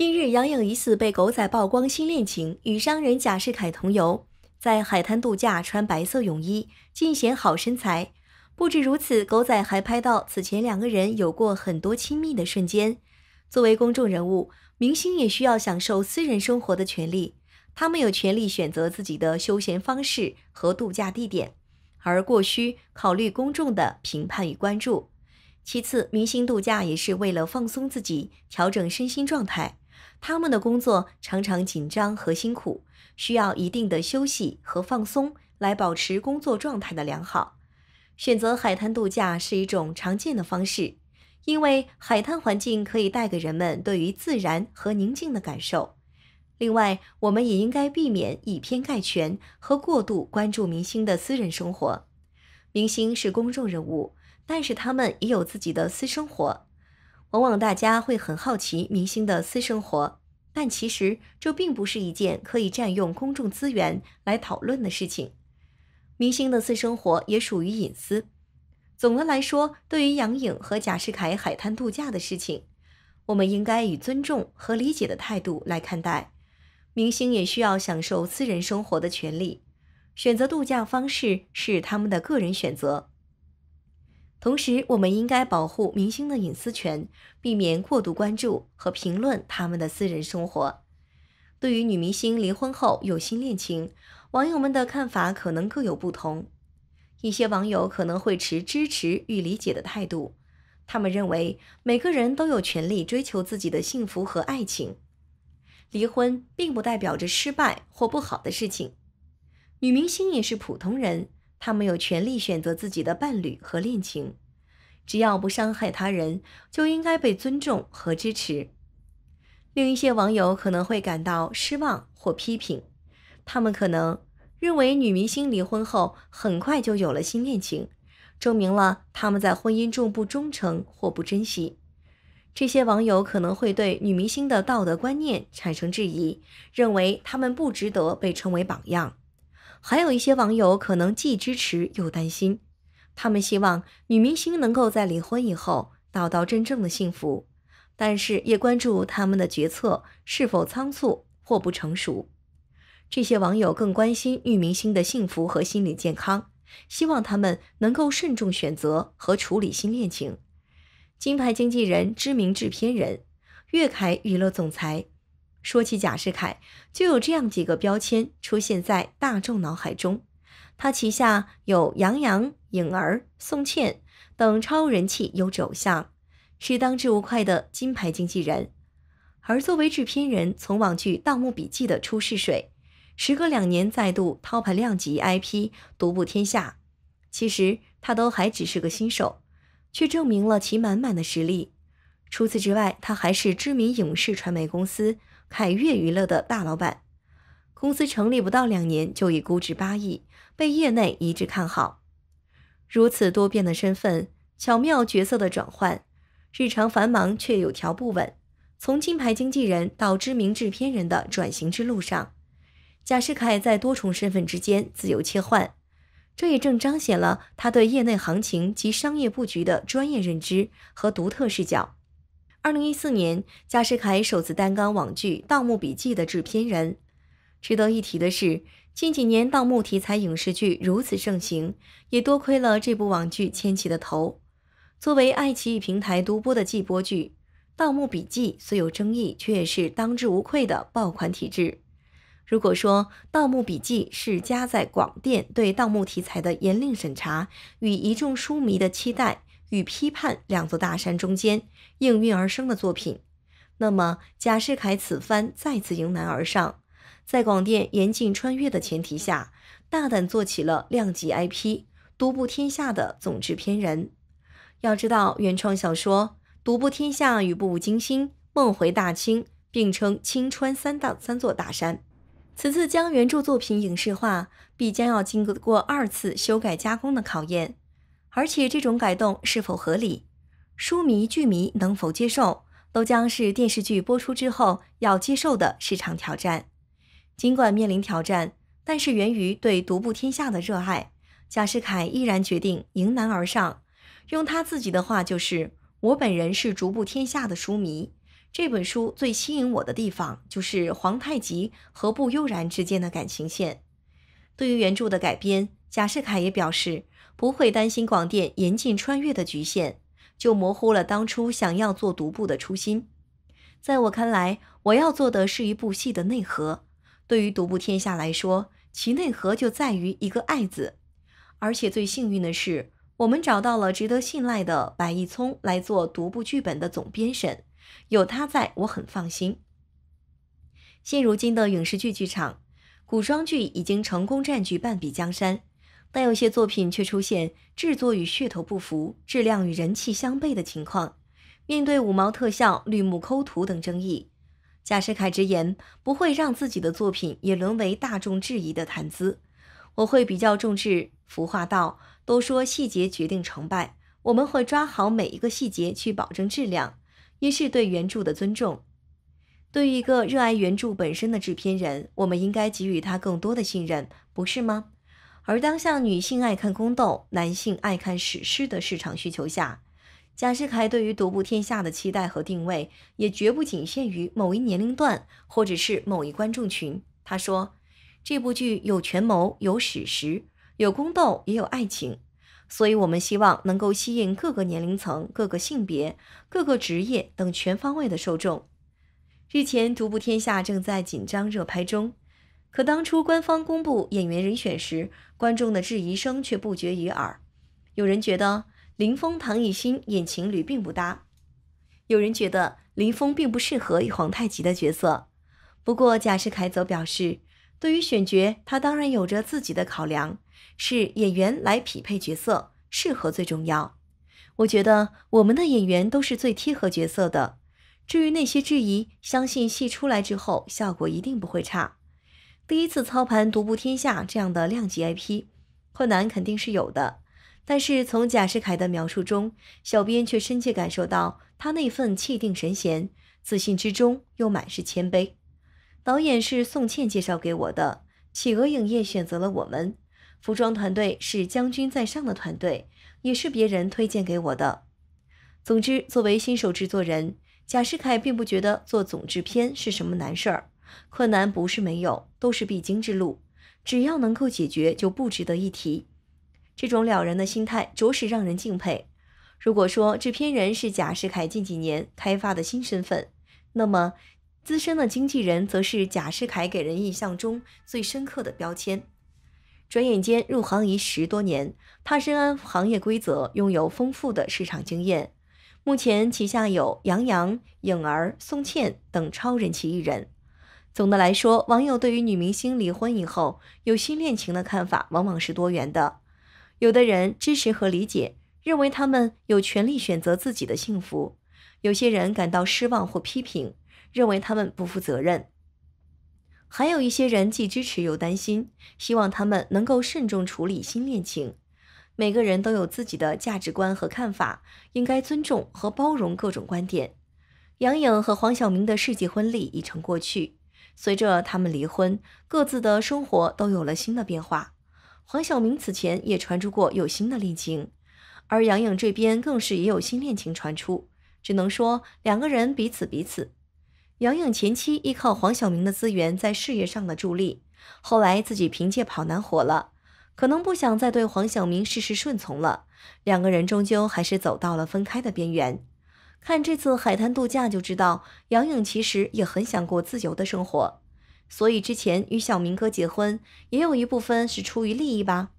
近日，杨颖疑似被狗仔曝光新恋情，与商人贾士凯同游，在海滩度假，穿白色泳衣，尽显好身材。不止如此，狗仔还拍到此前两个人有过很多亲密的瞬间。作为公众人物，明星也需要享受私人生活的权利，他们有权利选择自己的休闲方式和度假地点，而过需考虑公众的评判与关注。其次，明星度假也是为了放松自己，调整身心状态。他们的工作常常紧张和辛苦，需要一定的休息和放松来保持工作状态的良好。选择海滩度假是一种常见的方式，因为海滩环境可以带给人们对于自然和宁静的感受。另外，我们也应该避免以偏概全和过度关注明星的私人生活。明星是公众人物，但是他们也有自己的私生活。往往大家会很好奇明星的私生活，但其实这并不是一件可以占用公众资源来讨论的事情。明星的私生活也属于隐私。总的来说，对于杨颖和贾士凯海滩度假的事情，我们应该以尊重和理解的态度来看待。明星也需要享受私人生活的权利，选择度假方式是他们的个人选择。同时，我们应该保护明星的隐私权，避免过度关注和评论他们的私人生活。对于女明星离婚后有新恋情，网友们的看法可能各有不同。一些网友可能会持支持与理解的态度，他们认为每个人都有权利追求自己的幸福和爱情，离婚并不代表着失败或不好的事情。女明星也是普通人。他们有权利选择自己的伴侣和恋情，只要不伤害他人，就应该被尊重和支持。另一些网友可能会感到失望或批评，他们可能认为女明星离婚后很快就有了新恋情，证明了他们在婚姻中不忠诚或不珍惜。这些网友可能会对女明星的道德观念产生质疑，认为她们不值得被称为榜样。还有一些网友可能既支持又担心，他们希望女明星能够在离婚以后找到真正的幸福，但是也关注他们的决策是否仓促或不成熟。这些网友更关心女明星的幸福和心理健康，希望他们能够慎重选择和处理新恋情。金牌经纪人、知名制片人、粤凯娱乐总裁。说起贾士凯，就有这样几个标签出现在大众脑海中：他旗下有杨洋、颖儿、宋茜等超人气优质偶像，是当之无愧的金牌经纪人。而作为制片人，从网剧《盗墓笔记》的出试水，时隔两年再度掏牌量级 IP 独步天下，其实他都还只是个新手，却证明了其满满的实力。除此之外，他还是知名影视传媒公司。凯悦娱乐的大老板，公司成立不到两年就已估值八亿，被业内一致看好。如此多变的身份，巧妙角色的转换，日常繁忙却有条不紊。从金牌经纪人到知名制片人的转型之路上，贾士凯在多重身份之间自由切换，这也正彰显了他对业内行情及商业布局的专业认知和独特视角。二零一四年，贾士凯首次担纲网剧《盗墓笔记》的制片人。值得一提的是，近几年盗墓题材影视剧如此盛行，也多亏了这部网剧牵起的头。作为爱奇艺平台独播的季播剧，《盗墓笔记》虽有争议，却也是当之无愧的爆款体质。如果说《盗墓笔记》是加在广电对盗墓题材的严令审查与一众书迷的期待。与批判两座大山中间应运而生的作品，那么贾士凯此番再次迎难而上，在广电严禁穿越的前提下，大胆做起了量级 IP 独步天下的总制片人。要知道，原创小说《独步天下》与《步步惊心》《梦回大清》并称青川三大三座大山，此次将原著作品影视化，必将要经过二次修改加工的考验。而且这种改动是否合理，书迷剧迷能否接受，都将是电视剧播出之后要接受的市场挑战。尽管面临挑战，但是源于对《独步天下》的热爱，贾士凯依然决定迎难而上。用他自己的话就是：“我本人是《独步天下》的书迷，这本书最吸引我的地方就是皇太极和步悠然之间的感情线。”对于原著的改编，贾士凯也表示。不会担心广电严禁穿越的局限，就模糊了当初想要做独步的初心。在我看来，我要做的是一部戏的内核。对于独步天下来说，其内核就在于一个“爱”字。而且最幸运的是，我们找到了值得信赖的白一聪来做独步剧本的总编审，有他在我很放心。现如今的影视剧剧场，古装剧已经成功占据半壁江山。但有些作品却出现制作与噱头不符、质量与人气相悖的情况。面对五毛特效、绿幕抠图等争议，贾士凯直言不会让自己的作品也沦为大众质疑的谈资。我会比较重视服化道，都说细节决定成败，我们会抓好每一个细节去保证质量，也是对原著的尊重。对于一个热爱原著本身的制片人，我们应该给予他更多的信任，不是吗？而当下女性爱看宫斗，男性爱看史诗的市场需求下，贾士凯对于《独步天下》的期待和定位也绝不仅限于某一年龄段或者是某一观众群。他说：“这部剧有权谋，有史实，有宫斗，也有爱情，所以我们希望能够吸引各个年龄层、各个性别、各个职业等全方位的受众。”日前，《独步天下》正在紧张热拍中。可当初官方公布演员人选时，观众的质疑声却不绝于耳。有人觉得林峰、唐艺昕演情侣并不搭，有人觉得林峰并不适合皇太极的角色。不过贾士凯则表示，对于选角，他当然有着自己的考量，是演员来匹配角色，适合最重要。我觉得我们的演员都是最贴合角色的。至于那些质疑，相信戏出来之后效果一定不会差。第一次操盘《独步天下》这样的量级 IP，困难肯定是有的。但是从贾士凯的描述中，小编却深切感受到他那份气定神闲、自信之中又满是谦卑。导演是宋茜介绍给我的，企鹅影业选择了我们。服装团队是将军在上的团队，也是别人推荐给我的。总之，作为新手制作人，贾士凯并不觉得做总制片是什么难事儿。困难不是没有，都是必经之路，只要能够解决，就不值得一提。这种了然的心态，着实让人敬佩。如果说制片人是贾世凯近几年开发的新身份，那么资深的经纪人则是贾世凯给人印象中最深刻的标签。转眼间入行已十多年，他深谙行业规则，拥有丰富的市场经验。目前旗下有杨洋、颖儿、宋茜等超人气艺人。总的来说，网友对于女明星离婚以后有新恋情的看法往往是多元的。有的人支持和理解，认为他们有权利选择自己的幸福；有些人感到失望或批评，认为他们不负责任；还有一些人既支持又担心，希望他们能够慎重处理新恋情。每个人都有自己的价值观和看法，应该尊重和包容各种观点。杨颖和黄晓明的世纪婚礼已成过去。随着他们离婚，各自的生活都有了新的变化。黄晓明此前也传出过有新的恋情，而杨颖这边更是也有新恋情传出。只能说两个人彼此彼此。杨颖前期依靠黄晓明的资源在事业上的助力，后来自己凭借跑男火了，可能不想再对黄晓明事事顺从了，两个人终究还是走到了分开的边缘。看这次海滩度假就知道，杨颖其实也很想过自由的生活，所以之前与小明哥结婚，也有一部分是出于利益吧。